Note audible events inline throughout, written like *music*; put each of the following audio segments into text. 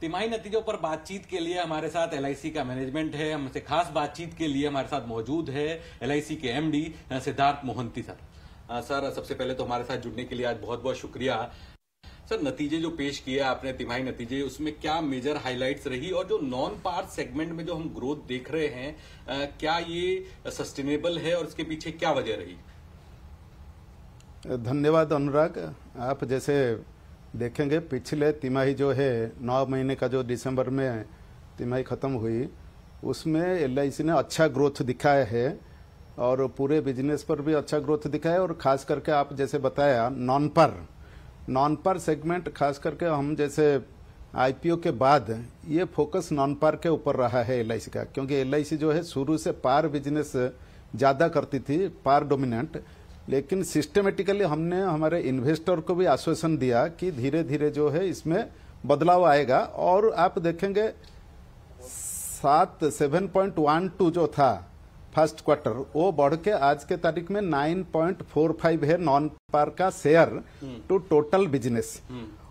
तिमाही नतीजों पर बातचीत के लिए हमारे साथ एल का मैनेजमेंट है हमसे खास बातचीत के लिए हमारे साथ मौजूद है एल के MD Siddhartha Mohanty sir sir सबसे पहले तो हमारे साथ जुड़ने के लिए आज बहुत बहुत शुक्रिया सर नतीजे जो पेश किया आपने तिमाही नतीजे उसमें क्या मेजर हाइलाइट्स रही और जो नॉन पार सेगमेंट में जो हम ग्रोथ देख रहे हैं क्या ये सस्टेनेबल है और इसके पीछे क्या वजह रही धन्यवाद अनुराग आप जैसे देखेंगे पिछले तिमाही जो है नौ महीने का जो दिसंबर में तिमाही ख़त्म हुई उसमें एल ने अच्छा ग्रोथ दिखाया है और पूरे बिजनेस पर भी अच्छा ग्रोथ दिखा है और खास करके आप जैसे बताया नॉन पर नॉन पर सेगमेंट खास करके हम जैसे आईपीओ के बाद ये फोकस नॉन पार के ऊपर रहा है एल का क्योंकि एल जो है शुरू से पार बिजनेस ज़्यादा करती थी पार डोमिनेंट लेकिन सिस्टमेटिकली हमने हमारे इन्वेस्टर को भी आश्वासन दिया कि धीरे धीरे जो है इसमें बदलाव आएगा और आप देखेंगे सात सेवन पॉइंट वन टू जो था फर्स्ट क्वार्टर वो बढ़ के आज के तारीख में नाइन फोर फाइव है नॉन पार का शेयर टू टोटल बिजनेस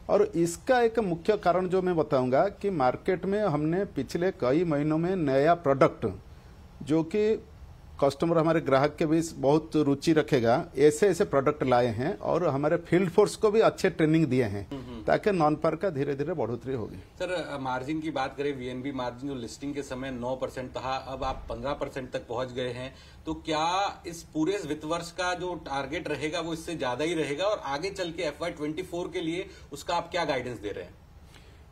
और इसका एक मुख्य कारण जो मैं बताऊंगा कि मार्केट में हमने पिछले कई महीनों में नया प्रोडक्ट जो कि कस्टमर हमारे ग्राहक के बीच बहुत रुचि रखेगा ऐसे ऐसे प्रोडक्ट लाए हैं और हमारे फील्ड फोर्स को भी अच्छे ट्रेनिंग दिए हैं हम्म। ताकि नॉन पार का धीरे धीरे बढ़ोतरी होगी सर मार्जिन की बात करें वीएनबी मार्जिन जो लिस्टिंग के समय 9 परसेंट था अब आप 15 परसेंट तक पहुंच गए हैं तो क्या इस पूरे वित्त वर्ष का जो टारगेट रहेगा वो इससे ज्यादा ही रहेगा और आगे चल के एफ के लिए उसका आप क्या गाइडेंस दे रहे हैं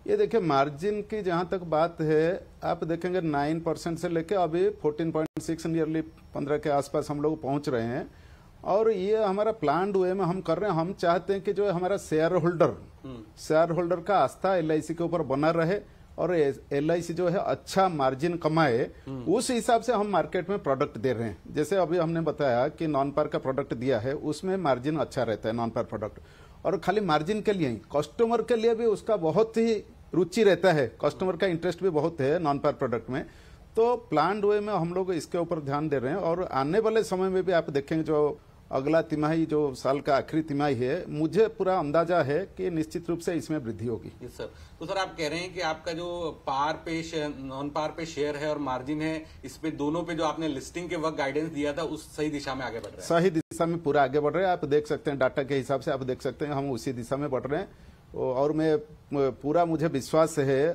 ये देखिए मार्जिन की जहाँ तक बात है आप देखेंगे नाइन परसेंट से लेके अभी फोर्टीन पॉइंट सिक्स नियरली पंद्रह के आसपास हम लोग पहुँच रहे हैं और ये हमारा प्लान वे में हम कर रहे हैं हम चाहते हैं कि जो हमारा शेयर होल्डर शेयर होल्डर का आस्था एल के ऊपर बना रहे और एल जो है अच्छा मार्जिन कमाए हम्म। उस हिसाब से हम मार्केट में प्रोडक्ट दे रहे हैं जैसे अभी हमने बताया कि नॉन पार का प्रोडक्ट दिया है उसमें मार्जिन अच्छा रहता है नॉन पार प्रोडक्ट और खाली मार्जिन के लिए ही कस्टमर के लिए भी उसका बहुत ही रुचि रहता है कस्टमर का इंटरेस्ट भी बहुत है नॉन पार प्रोडक्ट में तो प्लान वे में हम लोग इसके ऊपर ध्यान दे रहे हैं और आने वाले समय में भी आप देखेंगे जो अगला तिमाही जो साल का आखिरी तिमाही है मुझे पूरा अंदाजा है कि निश्चित रूप से इसमें वृद्धि होगी सर तो सर आप कह रहे हैं कि आपका जो पार पे नॉन पार पे शेयर है और मार्जिन है इस पे दोनों पे जो आपने लिस्टिंग के वक्त गाइडेंस दिया था उस सही दिशा में आगे बढ़ रहे हैं सही दिशा में पूरा आगे बढ़ रहे हैं आप देख सकते हैं डाटा के हिसाब से आप देख सकते हैं हम उसी दिशा में बढ़ रहे हैं और मैं पूरा मुझे विश्वास है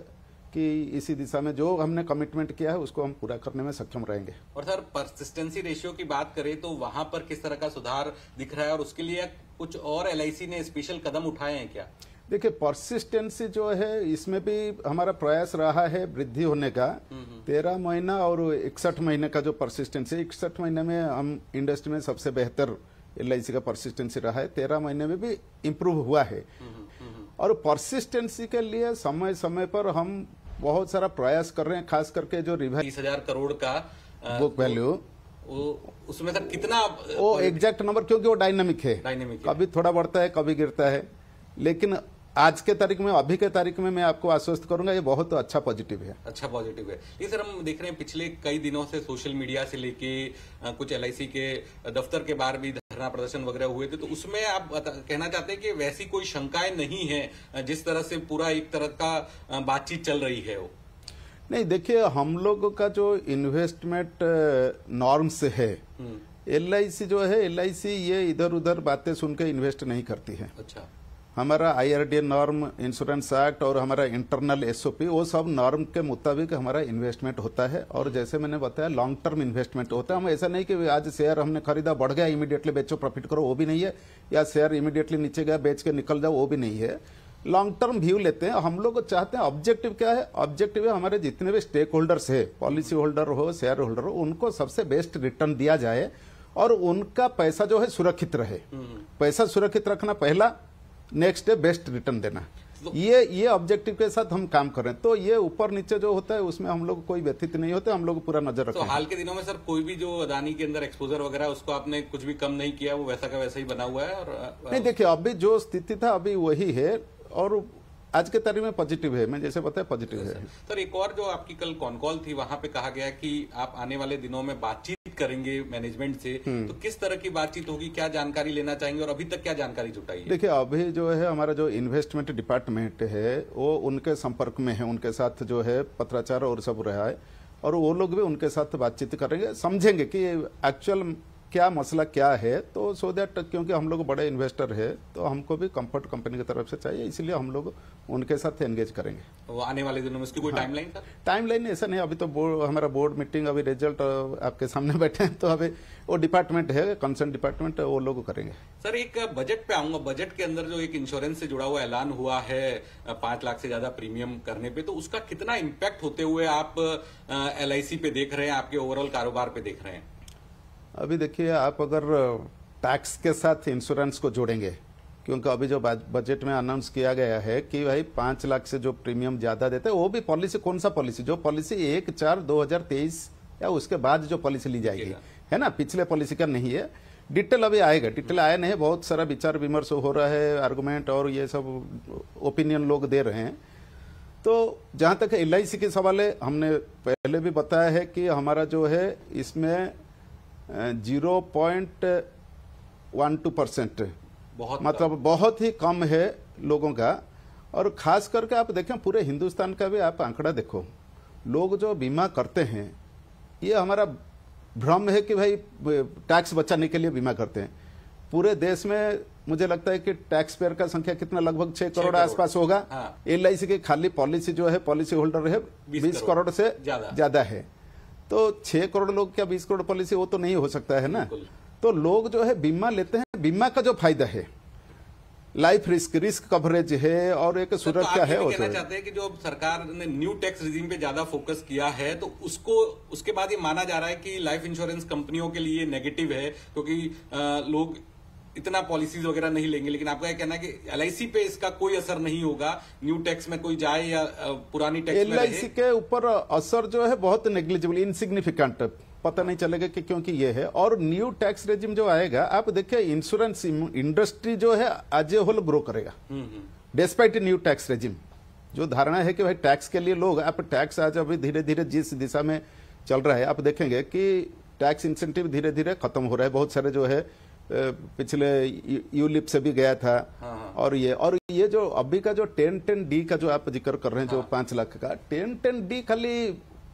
कि इसी दिशा में जो हमने कमिटमेंट किया है उसको हम पूरा करने में सक्षम रहेंगे और सर परसिस्टेंसी रेशियो की बात करें तो वहां पर किस तरह का सुधार दिख रहा है और उसके लिए कुछ और एल ने स्पेशल कदम उठाए हैं क्या देखिए परसिस्टेंसी जो है इसमें भी हमारा प्रयास रहा है वृद्धि होने का हम्म, हम्म। तेरह महीना और इकसठ महीने का जो परसिस्टेंसी इकसठ महीने में हम इंडस्ट्री में सबसे बेहतर एल का परसिस्टेंसी रहा है तेरह महीने में भी इम्प्रूव हुआ है हम्म, और परसिस्टेंसी के लिए समय समय पर हम बहुत सारा प्रयास कर रहे हैं खास करके जो रिवाइज तीस हजार करोड़ का बुक वैल्यू उसमें सर कितना वो एग्जैक्ट नंबर क्योंकि वो डायनेमिक है डायनेमिक कभी थोड़ा बढ़ता है कभी गिरता है लेकिन आज के तारीख में अभी के तारीख में मैं आपको आश्वस्त करूंगा ये बहुत अच्छा पॉजिटिव है अच्छा पॉजिटिव है ये सर हम देख रहे हैं पिछले कई दिनों से सोशल मीडिया से लेके कुछ एलआईसी के दफ्तर के बाहर भी धरना प्रदर्शन वगैरह हुए थे तो उसमें आप कहना चाहते हैं कि वैसी कोई शंकाएं नहीं है जिस तरह से पूरा एक तरह का बातचीत चल रही है वो नहीं देखिए हम लोग का जो इन्वेस्टमेंट नॉर्म्स है एल हम्म। जो है एल ये इधर उधर बातें सुनकर इन्वेस्ट नहीं करती है अच्छा हमारा आई नॉर्म इंश्योरेंस एक्ट और हमारा इंटरनल एसओपी वो सब नॉर्म के मुताबिक हमारा इन्वेस्टमेंट होता है और जैसे मैंने बताया लॉन्ग टर्म इन्वेस्टमेंट होता है हम ऐसा नहीं कि आज शेयर हमने खरीदा बढ़ गया इमीडिएटली बेचो प्रॉफिट करो वो भी नहीं है या शेयर इमीडिएटली नीचे गया बेच के निकल जाओ वो भी नहीं है लॉन्ग टर्म व्यू लेते हैं हम लोग चाहते हैं ऑब्जेक्टिव क्या है ऑब्जेक्टिव है हमारे जितने भी स्टेक होल्डर्स है पॉलिसी होल्डर हो शेयर होल्डर हो उनको सबसे बेस्ट रिटर्न दिया जाए और उनका पैसा जो है सुरक्षित रहे हम्म। पैसा सुरक्षित रखना पहला नेक्स्ट डे बेस्ट रिटर्न देना ये ये ऑब्जेक्टिव के साथ हम काम कर रहे हैं तो ये ऊपर नीचे जो होता है उसमें हम लोग कोई व्यथित नहीं होते हम लोग पूरा नजर तो रखते तो हाल के दिनों में सर कोई भी जो अदानी के अंदर एक्सपोजर वगैरह उसको आपने कुछ भी कम नहीं किया वो वैसा का वैसा ही बना हुआ है और नहीं देखिए अभी जो स्थिति था अभी वही है और आज के तारीख में पॉजिटिव है मैं जैसे बताया पॉजिटिव है सर एक और जो आपकी कल कॉन कॉल थी वहां पे कहा गया कि आप आने वाले दिनों में बातचीत करेंगे मैनेजमेंट से हम्म। तो किस तरह की बातचीत होगी क्या जानकारी लेना चाहेंगे और अभी तक क्या जानकारी जुटाई देखिए अभी जो है हमारा जो इन्वेस्टमेंट डिपार्टमेंट है वो उनके संपर्क में है उनके साथ जो है पत्राचार और सब रहा है और वो लोग भी उनके साथ बातचीत करेंगे समझेंगे कि एक्चुअल क्या मसला क्या है तो सो दैट क्योंकि हम लोग बड़े इन्वेस्टर है तो हमको भी कंफर्ट कंपनी की तरफ से चाहिए इसलिए हम लोग उनके साथ एंगेज करेंगे आने वाले दिनों में इसकी कोई टाइमलाइन हाँ। टाइमलाइन ऐसा नहीं अभी तो बोर्ड हमारा बोर्ड मीटिंग अभी रिजल्ट आपके सामने *laughs* बैठे हैं तो अभी वो डिपार्टमेंट है कंसर्न डिपार्टमेंट वो लोग करेंगे सर एक बजट पे आऊंगा बजट के अंदर जो एक इंश्योरेंस से जुड़ा हुआ ऐलान हुआ है पांच लाख से ज्यादा प्रीमियम करने पे तो उसका कितना इम्पैक्ट होते हुए आप एल पे देख रहे हैं आपके ओवरऑल कारोबार पे देख रहे हैं अभी देखिए आप अगर टैक्स के साथ इंश्योरेंस को जोड़ेंगे क्योंकि अभी जो बजट में अनाउंस किया गया है कि भाई पांच लाख से जो प्रीमियम ज्यादा देते हैं वो भी पॉलिसी कौन सा पॉलिसी जो पॉलिसी एक चार दो हजार तेईस या उसके बाद जो पॉलिसी ली जाएगी है ना पिछले पॉलिसी का नहीं है डिटेल अभी आएगा डिटेल आया नहीं बहुत सारा विचार विमर्श हो रहा है आर्गूमेंट और ये सब ओपिनियन लोग दे रहे हैं तो जहां तक एल के सवाल है हमने पहले भी बताया है कि हमारा जो है इसमें zero point one two percent मतलब बहुत ही कम है लोगों का और खास करके आप देखें पूरे हिंदुस्तान का भी आप आंकड़ा देखो लोग जो बीमा करते हैं ये हमारा भ्रम है कि भाई टैक्स बचाने के लिए बीमा करते हैं पूरे देश में मुझे लगता है कि टैक्स पेयर का संख्या कितना लगभग छह करोड़ आसपास होगा एल हाँ। की खाली पॉलिसी जो है पॉलिसी होल्डर है बीस करोड़ से ज्यादा है तो छह करोड़ लोग क्या बीस करोड़ पॉलिसी वो तो नहीं हो सकता है ना तो लोग जो है बीमा लेते हैं बीमा का जो फायदा है लाइफ रिस्क रिस्क कवरेज है और एक तो सुरक्षा तो है कहना चाहते हैं कि जो सरकार ने न्यू टैक्स रिजीम पे ज्यादा फोकस किया है तो उसको उसके बाद ये माना जा रहा है कि लाइफ इंश्योरेंस कंपनियों के लिए नेगेटिव है क्योंकि तो लोग इतना पॉलिसीज वगैरह नहीं लेंगे लेकिन आपका यह कहना है कि एलआईसी पे इसका कोई असर नहीं होगा न्यू टैक्स में कोई जाए या पुरानी टैक्स एलआईसी के ऊपर असर जो है बहुत नेग्लिजिबल इनसिग्निफिकेंट पता नहीं चलेगा कि क्योंकि ये है और न्यू टैक्स रेजिम जो आएगा आप देखिए इंश्योरेंस इंडस्ट्री जो है आज होल ग्रो करेगा डिस्पाइट न्यू टैक्स रेजिम जो धारणा है कि भाई टैक्स के लिए लोग आप टैक्स आज अभी धीरे धीरे जिस दिशा में चल रहा है आप देखेंगे कि टैक्स इंसेंटिव धीरे धीरे खत्म हो रहा है बहुत सारे जो है पिछले यूलिप से भी गया था हाँ, हाँ। और ये और ये जो अभी का जो टेन टेन डी का जो आप जिक्र कर रहे हैं जो हाँ। पांच लाख का टेन टेन डी खाली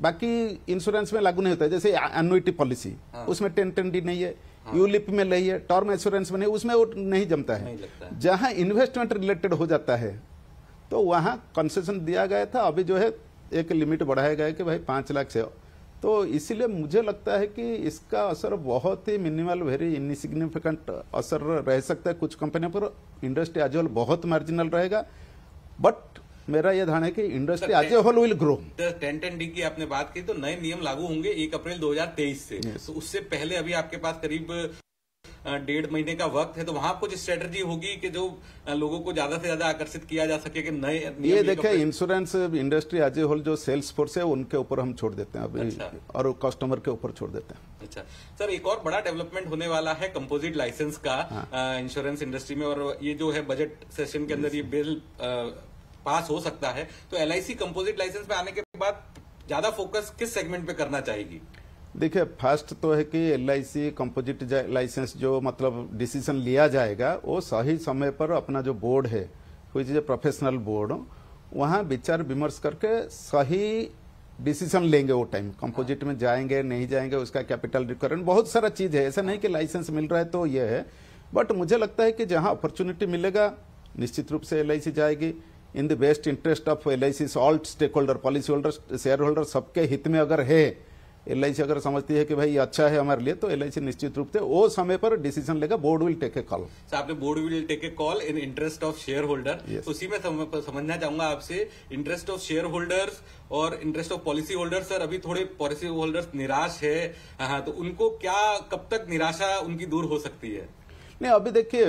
बाकी इंश्योरेंस में लागू नहीं होता है जैसे एनुटी पॉलिसी उसमें टेन टेन डी नहीं है यूलिप में नहीं है टर्म इंश्योरेंस में नहीं उसमें वो नहीं जमता है जहां इन्वेस्टमेंट रिलेटेड हो जाता है तो वहां कंसेशन दिया गया था अभी जो है एक लिमिट बढ़ाया गया कि भाई पांच लाख से तो इसीलिए मुझे लगता है कि इसका असर बहुत ही मिनिमल वेरी इनसिग्निफिकेंट असर रह सकता है कुछ कंपनियों पर इंडस्ट्री एज होल बहुत मार्जिनल रहेगा बट मेरा यह धारणा है कि industry as whole will grow ten ten D की आपने बात की तो नए नियम लागू होंगे एक अप्रैल 2023 से yes. तो उससे पहले अभी आपके पास करीब डेढ़ महीने का वक्त है तो वहां कुछ स्ट्रेटजी होगी कि जो लोगों को ज्यादा से ज्यादा आकर्षित किया जा सके कि नए ये देखिए इंश्योरेंस इंडस्ट्री आज होल जो सेल्स फोर्स है उनके ऊपर हम छोड़ देते हैं अभी अच्छा। और कस्टमर के ऊपर छोड़ देते हैं अच्छा सर एक और बड़ा डेवलपमेंट होने वाला है कंपोजिट लाइसेंस का इंश्योरेंस हाँ। इंडस्ट्री में और ये जो है बजट सेशन के अंदर ये बिल पास हो सकता है तो एल कंपोजिट लाइसेंस में आने के बाद ज्यादा फोकस किस सेगमेंट पे करना चाहेगी देखिए फर्स्ट तो है कि एल आई कंपोजिट लाइसेंस जो मतलब डिसीजन लिया जाएगा वो सही समय पर अपना जो बोर्ड है विच इज प्रोफेशनल बोर्ड वहाँ विचार विमर्श करके सही डिसीजन लेंगे वो टाइम कंपोजिट में जाएंगे नहीं जाएंगे उसका कैपिटल रिक्वायरमेंट बहुत सारा चीज़ है ऐसा नहीं कि लाइसेंस मिल रहा है तो ये है बट मुझे लगता है कि जहाँ अपॉर्चुनिटी मिलेगा निश्चित रूप से एल जाएगी in the best interest of L I all stake holder policy holder share holder सबके हित में अगर है एल अगर समझती है कि भाई अच्छा है हमारे लिए तो एल निश्चित रूप से वो समय पर डिसीजन लेगा board will take a call आपने board will take a call in interest of share holder उसी में समझना चाहूंगा आपसे इंटरेस्ट ऑफ शेयर होल्डर्स और interest of policy holder sir अभी थोड़े पॉलिसी होल्डर्स निराश है हाँ, हाँ तो उनको क्या कब तक निराशा उनकी दूर हो सकती है नहीं अभी देखिए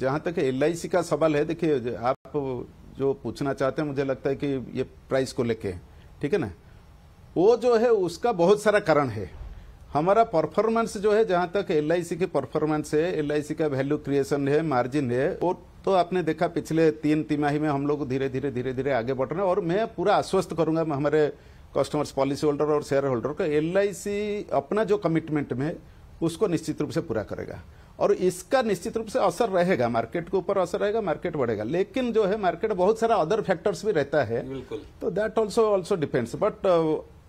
जहां तक एल का सवाल है देखिए आप जो पूछना चाहते हैं मुझे लगता है कि ये प्राइस को लेके ठीक है ना वो जो है उसका बहुत सारा कारण है हमारा परफॉर्मेंस जो है जहाँ तक एल की परफॉर्मेंस है एल का वैल्यू क्रिएशन है मार्जिन है वो तो आपने देखा पिछले तीन तिमाही में हम लोग धीरे धीरे धीरे धीरे आगे बढ़ रहे हैं और मैं पूरा आश्वस्त करूंगा हमारे कस्टमर्स पॉलिसी होल्डर और शेयर होल्डर को एल अपना जो कमिटमेंट में उसको निश्चित रूप से पूरा करेगा और इसका निश्चित रूप से असर रहेगा मार्केट के ऊपर असर रहेगा मार्केट बढ़ेगा लेकिन जो है मार्केट बहुत सारा अदर फैक्टर्स भी रहता है बिल्कुल तो that also also depends but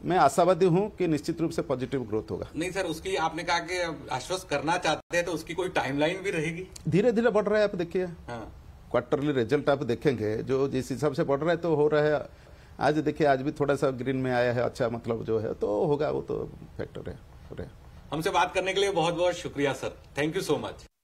मैं आशावादी हूं कि निश्चित रूप से पॉजिटिव ग्रोथ होगा नहीं सर उसकी आपने कहा कि आश्वस्त करना चाहते हैं तो उसकी कोई टाइमलाइन भी रहेगी धीरे धीरे बढ़ रहा है आप देखिए क्वार्टरली हाँ। रिजल्ट आप देखेंगे जो जिस हिसाब से बढ़ रहा है तो हो रहा है आज देखिए आज भी थोड़ा सा ग्रीन में आया है अच्छा मतलब जो है तो होगा वो तो फैक्टर है हमसे बात करने के लिए बहुत बहुत शुक्रिया sir thank you so much